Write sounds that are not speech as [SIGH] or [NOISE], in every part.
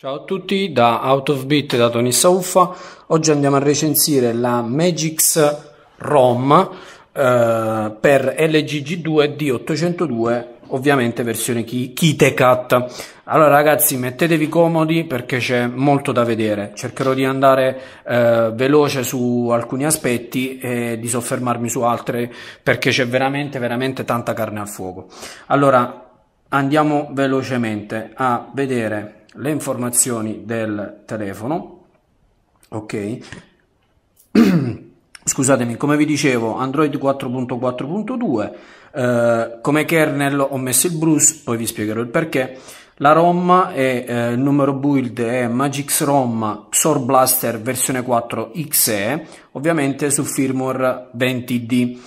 Ciao a tutti da Out of Beat da Tony Sauffa. Oggi andiamo a recensire la Magix ROM eh, per g 2 D802, ovviamente versione Ki Kitecat. Allora ragazzi mettetevi comodi perché c'è molto da vedere, cercherò di andare eh, veloce su alcuni aspetti e di soffermarmi su altri perché c'è veramente veramente tanta carne al fuoco. Allora andiamo velocemente a vedere le informazioni del telefono, ok? [CLEARS THROAT] Scusatemi, come vi dicevo, Android 4.4.2, eh, come kernel ho messo il Bruce, poi vi spiegherò il perché. La ROM è eh, il numero build è Magix ROM XOR Blaster versione 4 XE, ovviamente su firmware 20D.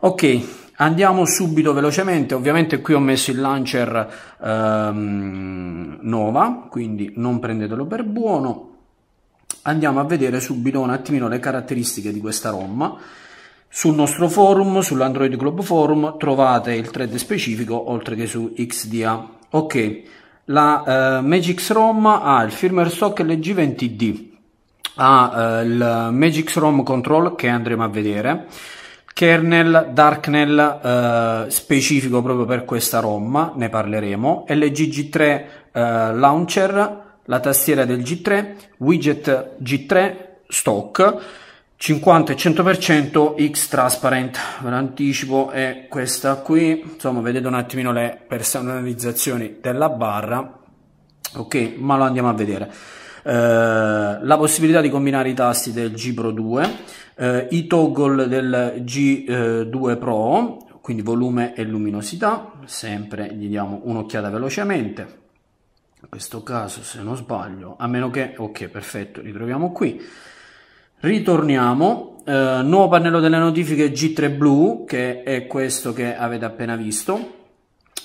Ok, Andiamo subito velocemente, ovviamente qui ho messo il launcher ehm, Nova, quindi non prendetelo per buono. Andiamo a vedere subito un attimino le caratteristiche di questa ROM. Sul nostro forum, sull'Android Globe Forum, trovate il thread specifico oltre che su XDA. Ok, la eh, Magix ROM ha il firmware stock LG20D, ha eh, il Magix ROM Control che andremo a vedere kernel, darknel eh, specifico proprio per questa ROM, ne parleremo, LGG3 eh, launcher, la tastiera del G3, widget G3 stock, 50 e 100% X Transparent, ve l'anticipo è questa qui, insomma vedete un attimino le personalizzazioni della barra, ok, ma lo andiamo a vedere. Eh, la possibilità di combinare i tasti del G Pro 2 eh, i toggle del G2 Pro, quindi volume e luminosità, sempre gli diamo un'occhiata velocemente, in questo caso se non sbaglio, a meno che, ok perfetto, ritroviamo qui, ritorniamo, eh, nuovo pannello delle notifiche G3 Blue, che è questo che avete appena visto,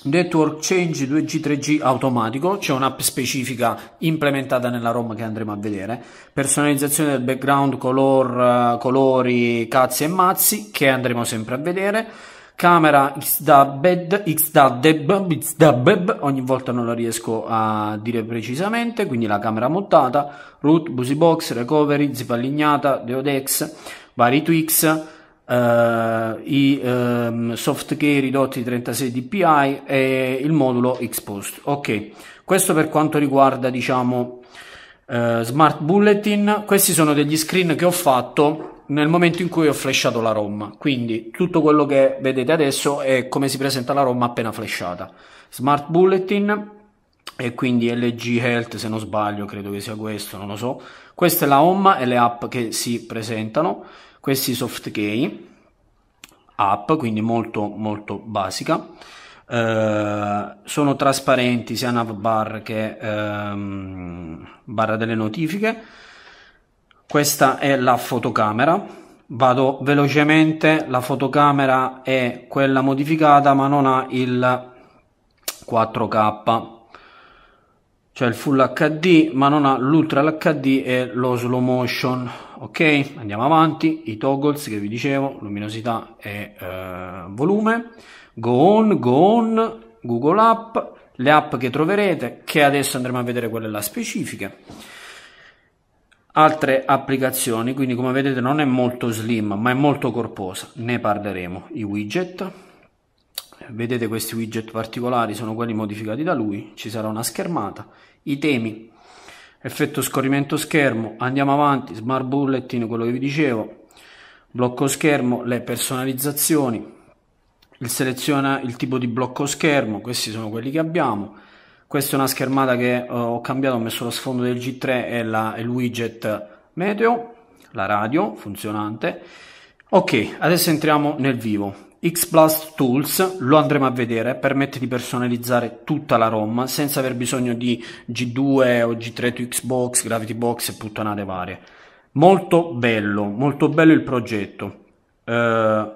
network change 2G 3G automatico, c'è un'app specifica implementata nella ROM che andremo a vedere, personalizzazione del background, color, eh, colori, cazzi e mazzi che andremo sempre a vedere, camera XDABED, XDADEB, XDABEB, ogni volta non la riesco a dire precisamente, quindi la camera montata, root, busybox, recovery, zip allignata, deodex, vari tweaks, Uh, i um, software ridotti 36 dpi e il modulo Xpost. Ok, questo per quanto riguarda diciamo uh, Smart Bulletin. Questi sono degli screen che ho fatto nel momento in cui ho flashato la ROM. Quindi tutto quello che vedete adesso è come si presenta la ROM appena flashata. Smart Bulletin e quindi LG Health se non sbaglio, credo che sia questo, non lo so. Questa è la home e le app che si presentano questi soft key app, quindi molto molto basica. Eh, sono trasparenti sia navbar che ehm, barra delle notifiche. Questa è la fotocamera. Vado velocemente, la fotocamera è quella modificata ma non ha il 4K cioè il full hd ma non ha l'ultra HD e lo slow motion ok andiamo avanti i toggles che vi dicevo luminosità e eh, volume go on go on google app le app che troverete che adesso andremo a vedere quelle là specifiche altre applicazioni quindi come vedete non è molto slim ma è molto corposa ne parleremo i widget vedete questi widget particolari sono quelli modificati da lui ci sarà una schermata i temi effetto scorrimento schermo andiamo avanti smart bulletin quello che vi dicevo blocco schermo le personalizzazioni il seleziona il tipo di blocco schermo questi sono quelli che abbiamo questa è una schermata che eh, ho cambiato ho messo lo sfondo del G3 e la, il widget meteo la radio funzionante ok adesso entriamo nel vivo XBlast Tools, lo andremo a vedere, permette di personalizzare tutta la ROM senza aver bisogno di G2 o G3 to Xbox, Gravity Box e puttanate varie. Molto bello, molto bello il progetto. Uh,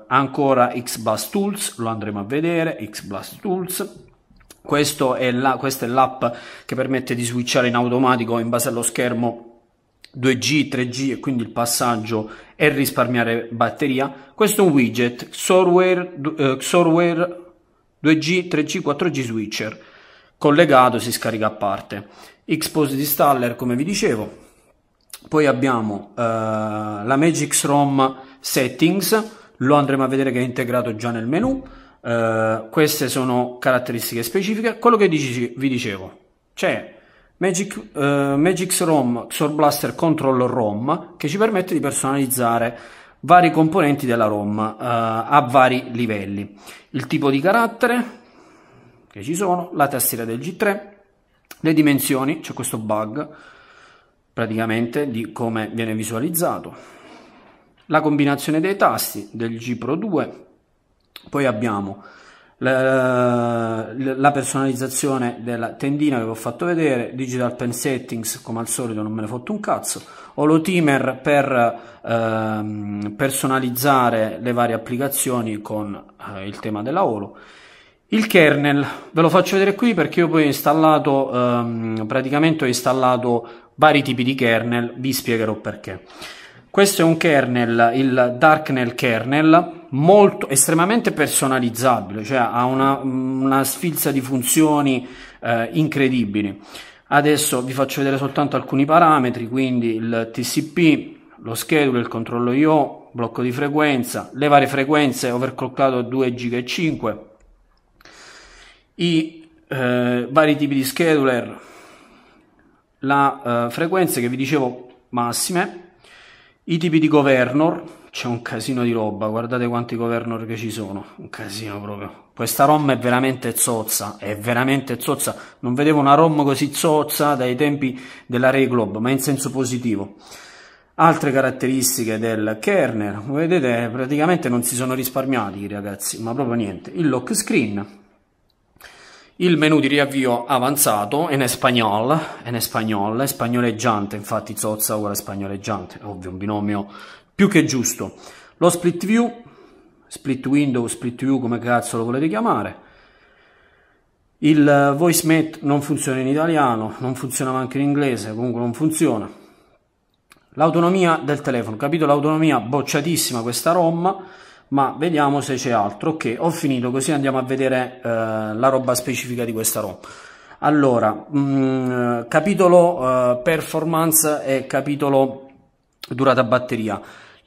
ancora XBlast Tools, lo andremo a vedere, XBlast Tools. È la, questa è l'app che permette di switchare in automatico in base allo schermo 2G, 3G e quindi il passaggio e risparmiare batteria. Questo è un widget Xorware, eh, Xorware 2G, 3G, 4G switcher collegato si scarica a parte. Xpose installer come vi dicevo. Poi abbiamo eh, la Magix ROM settings, lo andremo a vedere che è integrato già nel menu. Eh, queste sono caratteristiche specifiche. Quello che vi dicevo, c'è Magic, uh, eh, Magix ROM, XOR Blaster Control ROM, che ci permette di personalizzare vari componenti della ROM uh, a vari livelli. Il tipo di carattere che ci sono, la tastiera del G3, le dimensioni, c'è questo bug praticamente di come viene visualizzato, la combinazione dei tasti del G Pro 2, poi abbiamo la, la personalizzazione della tendina che vi ho fatto vedere, digital pen settings come al solito non me ne fotto un cazzo, holotimer per ehm, personalizzare le varie applicazioni con eh, il tema della holo, il kernel ve lo faccio vedere qui perché io poi ho installato, ehm, praticamente ho installato vari tipi di kernel, vi spiegherò perché. Questo è un kernel, il Darknel kernel, molto, estremamente personalizzabile, cioè ha una, una sfilza di funzioni eh, incredibili. Adesso vi faccio vedere soltanto alcuni parametri, quindi il TCP, lo schedule, il controllo IO, blocco di frequenza, le varie frequenze, overclockato a 2 giga e 5, i eh, vari tipi di scheduler, la eh, frequenza che vi dicevo massime, i tipi di governor, c'è un casino di roba, guardate quanti governor che ci sono, un casino proprio. Questa ROM è veramente zozza, è veramente zozza, non vedevo una ROM così zozza dai tempi della Ray Globe, ma in senso positivo. Altre caratteristiche del kernel, vedete praticamente non si sono risparmiati ragazzi, ma proprio niente. Il lock screen, il menu di riavvio avanzato in espagnol, in spagnol, spagnoleggiante, infatti zozza ora spagnoleggiante, ovvio un binomio più che giusto. Lo split view, split window, split view come cazzo lo volete chiamare. Il eh, voicemat non funziona in italiano, non funzionava anche in inglese, comunque non funziona. L'autonomia del telefono, capito l'autonomia bocciatissima questa ROM, ma vediamo se c'è altro. Ok, ho finito, così andiamo a vedere eh, la roba specifica di questa ROM. Allora, mh, mm, capitolo eh, performance e capitolo durata batteria.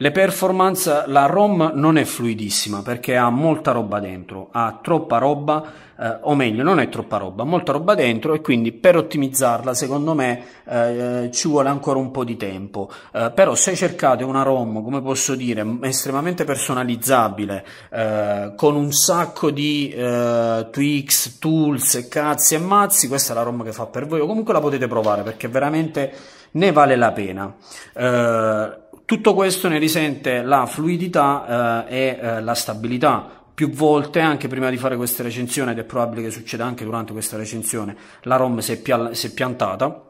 Le performance, la ROM non è fluidissima perché ha molta roba dentro, ha troppa roba, eh, o meglio, non è troppa roba, molta roba dentro e quindi per ottimizzarla, secondo me, eh, ci vuole ancora un po' di tempo. Eh, però se cercate una ROM, come posso dire, estremamente personalizzabile, eh, con un sacco di eh, tweaks, tools, cazzi e mazzi, questa è la ROM che fa per voi, o comunque la potete provare perché veramente ne vale la pena eh, tutto questo ne risente la fluidità eh, e eh, la stabilità. Più volte, anche prima di fare questa recensione, ed è probabile che succeda anche durante questa recensione, la ROM si è, pia- si è piantata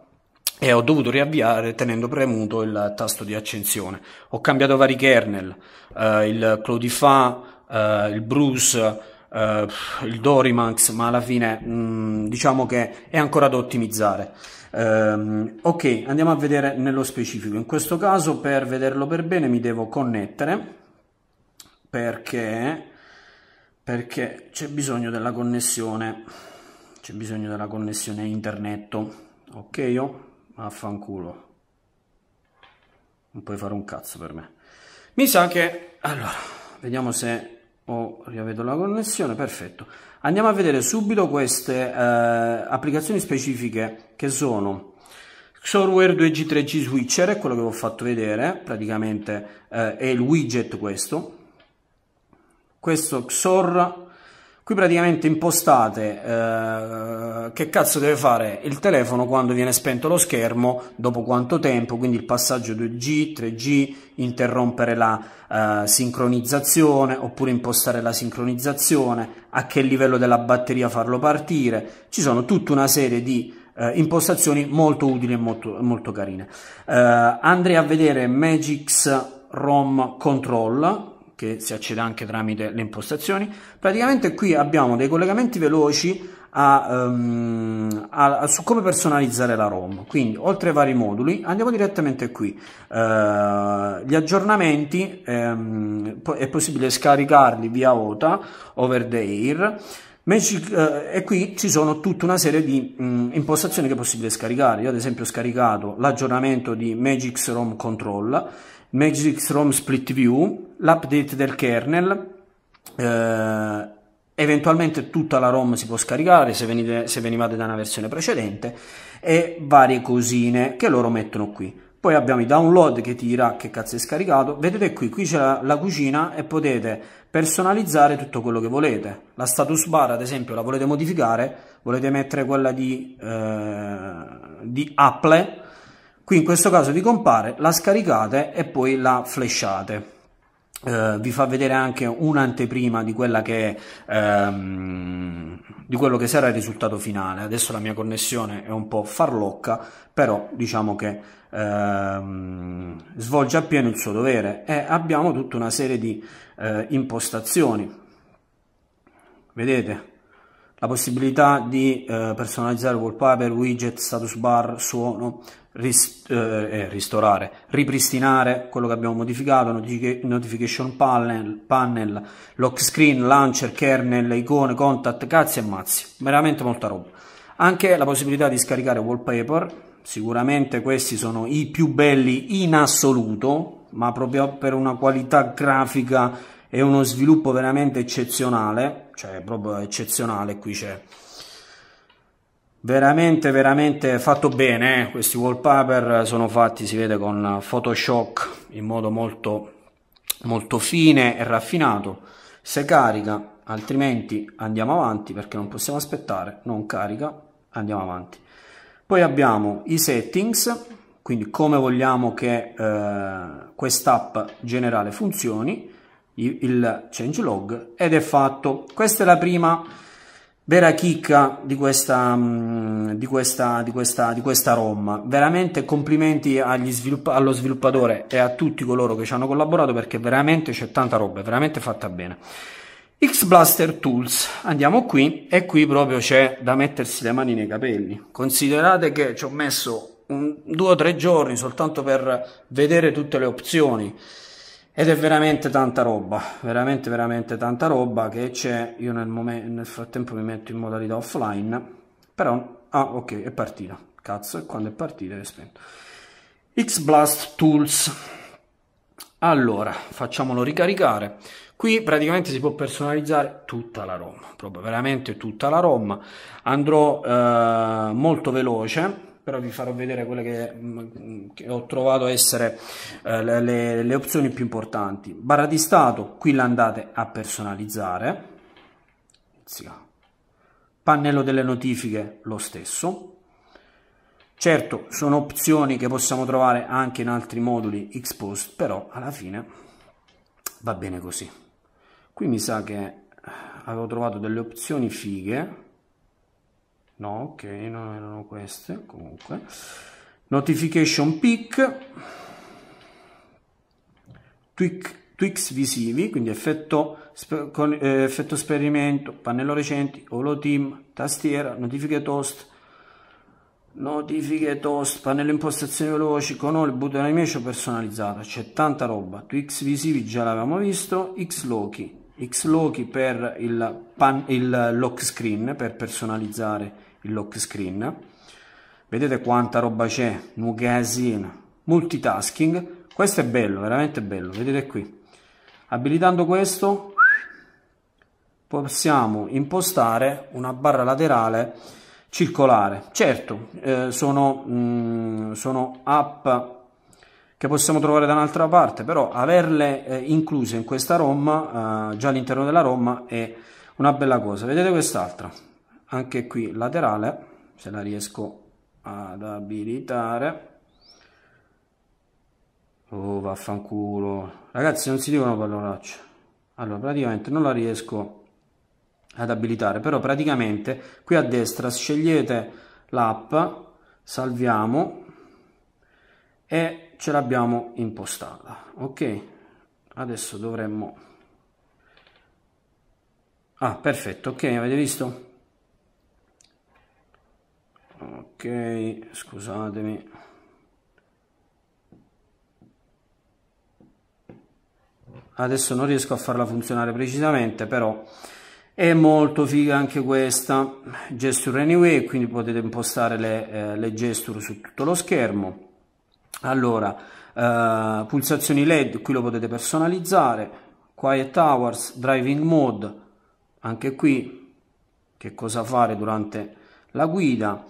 e ho dovuto riavviare tenendo premuto il tasto di accensione. Ho cambiato vari kernel, eh, il Clodify, eh, il Bruce, uh, il Dorimax, ma alla fine mh, mm, diciamo che è ancora da ottimizzare. Um, ok, andiamo a vedere nello specifico. In questo caso, per vederlo per bene, mi devo connettere perché, perché c'è bisogno della connessione. C'è bisogno della connessione internet. Ok, io oh, affanculo. Non puoi fare un cazzo per me. Mi sa che allora, vediamo se Oh, riavvedo la connessione, perfetto. Andiamo a vedere subito queste eh, applicazioni specifiche che sono Xorware 2G 3G Switcher, è quello che vi ho fatto vedere, praticamente eh, è il widget questo. Questo Xor Qui praticamente impostate eh, che cazzo deve fare il telefono quando viene spento lo schermo, dopo quanto tempo, quindi il passaggio 2G, 3G, interrompere la eh, sincronizzazione oppure impostare la sincronizzazione, a che livello della batteria farlo partire. Ci sono tutta una serie di eh, impostazioni molto utili e molto, molto carine. Eh, andrei a vedere Magix ROM Control che si accede anche tramite le impostazioni. Praticamente qui abbiamo dei collegamenti veloci a, um, a, a, su come personalizzare la ROM. Quindi, oltre ai vari moduli, andiamo direttamente qui. Uh, gli aggiornamenti um, è possibile scaricarli via OTA, over the air. Eh, e qui ci sono tutta una serie di impostazioni che è possibile scaricare. Io, ad esempio, ho scaricato l'aggiornamento di Magix ROM Control Magic ROM Split View, l'update del kernel, eh, eventualmente tutta la ROM si può scaricare se, venite, se venivate da una versione precedente e varie cosine che loro mettono qui. Poi abbiamo i download che ti dirà che cazzo è scaricato. Vedete qui, qui c'è la, la, cucina e potete personalizzare tutto quello che volete. La status bar, ad esempio, la volete modificare, volete mettere quella di, eh, di Apple, qui in questo caso vi compare la scaricate e poi la flashate eh, vi fa vedere anche un'anteprima di, ehm, di quello che sarà il risultato finale adesso la mia connessione è un po' farlocca però diciamo che ehm, svolge appieno il suo dovere e abbiamo tutta una serie di eh, impostazioni vedete la possibilità di eh, personalizzare wallpaper, widget, status bar, suono, rist- eh, eh, ristorare, ripristinare quello che abbiamo modificato, notific- notification panel, panel, lock screen, launcher, kernel, icone, contact, cazzi e mazzi, veramente molta roba. Anche la possibilità di scaricare wallpaper, sicuramente questi sono i più belli in assoluto, ma proprio per una qualità grafica e uno sviluppo veramente eccezionale, cioè proprio eccezionale qui c'è veramente veramente fatto bene eh? questi wallpaper sono fatti si vede con photoshop in modo molto molto fine e raffinato se carica altrimenti andiamo avanti perché non possiamo aspettare non carica andiamo avanti poi abbiamo i settings quindi come vogliamo che eh, quest'app generale funzioni il changelog ed è fatto questa è la prima vera chicca mm, di questa, di questa, di questa, di questa ROM. Veramente complimenti svilupp allo sviluppatore e a tutti coloro che ci hanno collaborato perché veramente c'è tanta roba, è veramente fatta bene. X-Blaster Tools, andiamo qui e qui proprio c'è da mettersi le mani nei capelli. Considerate che ci ho messo un, due o tre giorni soltanto per vedere tutte le opzioni ed è veramente tanta roba, veramente veramente tanta roba che c'è, io nel, momento, nel frattempo mi metto in modalità offline, però, ah ok, è partita, cazzo, e quando è partita è spento. blast Tools, allora, facciamolo ricaricare, qui praticamente si può personalizzare tutta la ROM, proprio veramente tutta la ROM, andrò eh, molto veloce, però vi farò vedere quelle che, mm, che ho trovato essere eh, le, le, opzioni più importanti. Barra di stato, qui la andate a personalizzare, pannello delle notifiche lo stesso. Certo, sono opzioni che possiamo trovare anche in altri moduli Xpost, però alla fine va bene così. Qui mi sa che eh, avevo trovato delle opzioni fighe, No, ok, non erano queste, comunque. Notification peak, tweak, tweaks visivi, quindi effetto, con, eh, effetto esperimento, pannello recenti, holo team, tastiera, notifiche toast, notifiche toast, pannello impostazioni veloci, con il button animation personalizzato, c'è tanta roba. Tweaks visivi già l'avevamo visto, X-Loki, Xloki per il, pan, il lock screen, per personalizzare il lock screen. Vedete quanta roba c'è, nugasina, multitasking. Questo è bello, veramente bello, vedete qui. Abilitando questo possiamo impostare una barra laterale circolare. Certo, eh, sono, mh, mm, sono app che possiamo trovare da un'altra parte, però averle eh, incluse in questa ROM, eh, già all'interno della ROM, è una bella cosa. Vedete quest'altra, anche qui laterale, se la riesco ad abilitare. Oh, vaffanculo. Ragazzi, non si dicono parolacce. Allora, praticamente non la riesco ad abilitare, però praticamente qui a destra scegliete l'app, salviamo e ce l'abbiamo impostata ok adesso dovremmo ah perfetto ok avete visto ok scusatemi adesso non riesco a farla funzionare precisamente però è molto figa anche questa gesture anyway quindi potete impostare le, eh, le gesture su tutto lo schermo allora eh, pulsazioni led qui lo potete personalizzare quiet hours driving mode anche qui che cosa fare durante la guida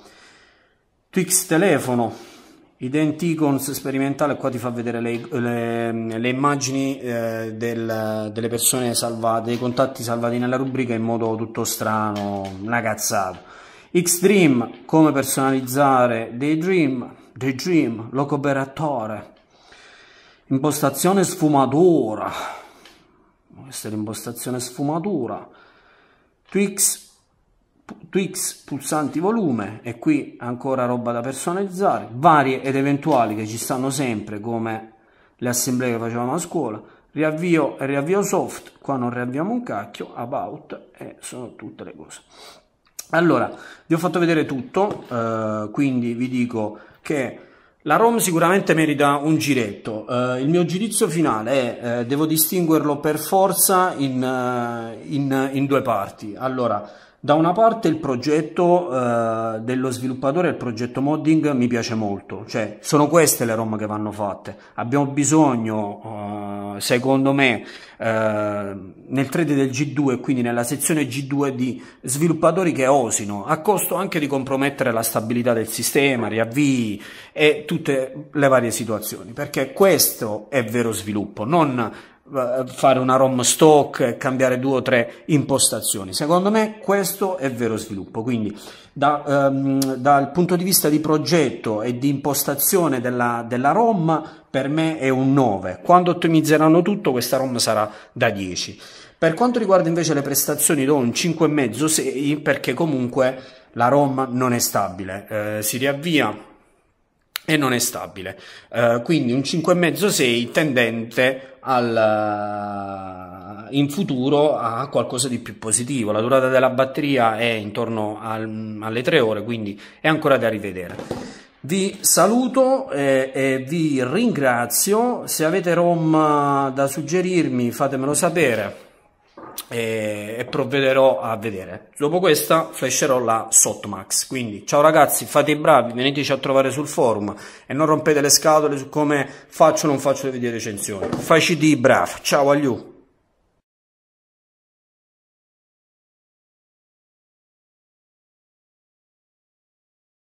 twix telefono Ident Icons sperimentale, qua ti fa vedere le, le, le immagini eh, del, delle persone salvate, dei contatti salvati nella rubrica in modo tutto strano, una cazzata. Xdream, come personalizzare Daydream, Daydream, operatore, impostazione sfumatura, questa è l'impostazione sfumatura, Twix, Twix pulsanti volume e qui ancora roba da personalizzare, varie ed eventuali che ci stanno sempre come le assemblee che facevamo a scuola, riavvio e riavvio soft, qua non riavviamo un cacchio, about e eh, sono tutte le cose. Allora, vi ho fatto vedere tutto, eh, quindi vi dico che la ROM sicuramente merita un giretto, eh, il mio giudizio finale è, eh, devo distinguerlo per forza in, eh, in, in due parti. Allora, da una parte il progetto eh, dello sviluppatore, il progetto modding mi piace molto, cioè sono queste le ROM che vanno fatte. Abbiamo bisogno, eh, secondo me, eh, nel trade del G2 e quindi nella sezione G2 di sviluppatori che osino, a costo anche di compromettere la stabilità del sistema, riavvii e tutte le varie situazioni, perché questo è vero sviluppo, non eh, fare una ROM stock, cambiare due o tre impostazioni. Secondo me questo è vero sviluppo, quindi da, um, dal punto di vista di progetto e di impostazione della, della ROM per me è un 9. Quando ottimizzeranno tutto questa ROM sarà da 10. Per quanto riguarda invece le prestazioni do un 5,5-6 perché comunque la ROM non è stabile, eh, si riavvia e non è stabile. Uh, quindi un 5,5-6 tendente al, uh, in futuro a qualcosa di più positivo. La durata della batteria è intorno al, alle 3 ore, quindi è ancora da rivedere. Vi saluto e, eh, e vi ringrazio. Se avete ROM da suggerirmi, fatemelo sapere e, e provvederò a vedere. Dopo questa flasherò la Sotmax. Quindi ciao ragazzi, fate i bravi, veniteci a trovare sul forum e non rompete le scatole su come faccio o non faccio le video recensioni. Faciti i bravi, ciao agliù.